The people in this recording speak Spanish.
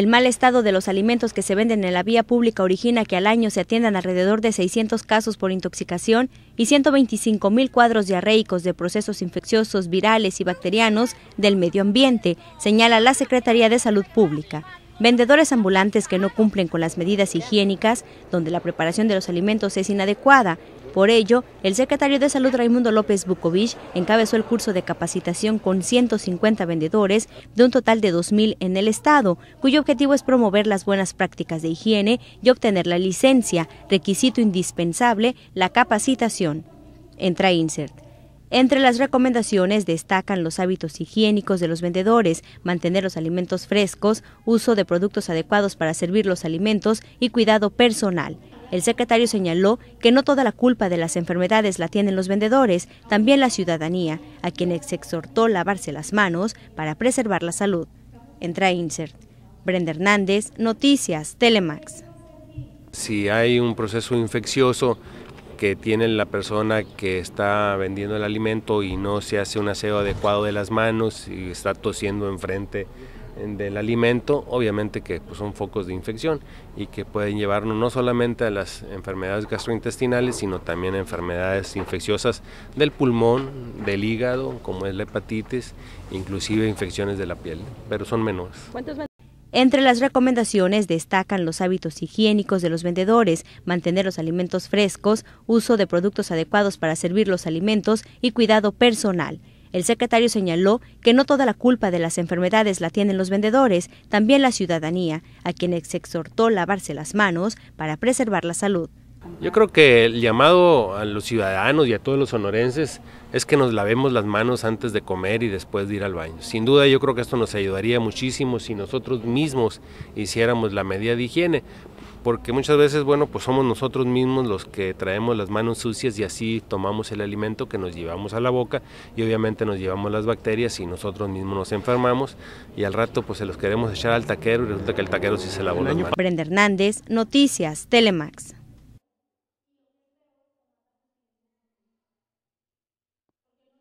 El mal estado de los alimentos que se venden en la vía pública origina que al año se atiendan alrededor de 600 casos por intoxicación y 125 mil cuadros diarreicos de procesos infecciosos, virales y bacterianos del medio ambiente, señala la Secretaría de Salud Pública vendedores ambulantes que no cumplen con las medidas higiénicas, donde la preparación de los alimentos es inadecuada. Por ello, el secretario de Salud Raimundo López Bukovic, encabezó el curso de capacitación con 150 vendedores de un total de 2.000 en el Estado, cuyo objetivo es promover las buenas prácticas de higiene y obtener la licencia, requisito indispensable, la capacitación. Entra Insert. Entre las recomendaciones destacan los hábitos higiénicos de los vendedores, mantener los alimentos frescos, uso de productos adecuados para servir los alimentos y cuidado personal. El secretario señaló que no toda la culpa de las enfermedades la tienen los vendedores, también la ciudadanía, a quienes se exhortó lavarse las manos para preservar la salud. Entra Insert. Brenda Hernández, Noticias, Telemax. Si hay un proceso infeccioso, que tiene la persona que está vendiendo el alimento y no se hace un aseo adecuado de las manos y está tosiendo enfrente del alimento, obviamente que pues, son focos de infección y que pueden llevarnos no solamente a las enfermedades gastrointestinales, sino también a enfermedades infecciosas del pulmón, del hígado, como es la hepatitis, inclusive infecciones de la piel, pero son menores. Entre las recomendaciones destacan los hábitos higiénicos de los vendedores, mantener los alimentos frescos, uso de productos adecuados para servir los alimentos y cuidado personal. El secretario señaló que no toda la culpa de las enfermedades la tienen los vendedores, también la ciudadanía, a quienes exhortó lavarse las manos para preservar la salud. Yo creo que el llamado a los ciudadanos y a todos los sonorenses es que nos lavemos las manos antes de comer y después de ir al baño. Sin duda yo creo que esto nos ayudaría muchísimo si nosotros mismos hiciéramos la medida de higiene, porque muchas veces, bueno, pues somos nosotros mismos los que traemos las manos sucias y así tomamos el alimento que nos llevamos a la boca y obviamente nos llevamos las bacterias y nosotros mismos nos enfermamos y al rato pues se los queremos echar al taquero y resulta que el taquero sí se lavó las manos. Brenda Hernández, Noticias, Telemax.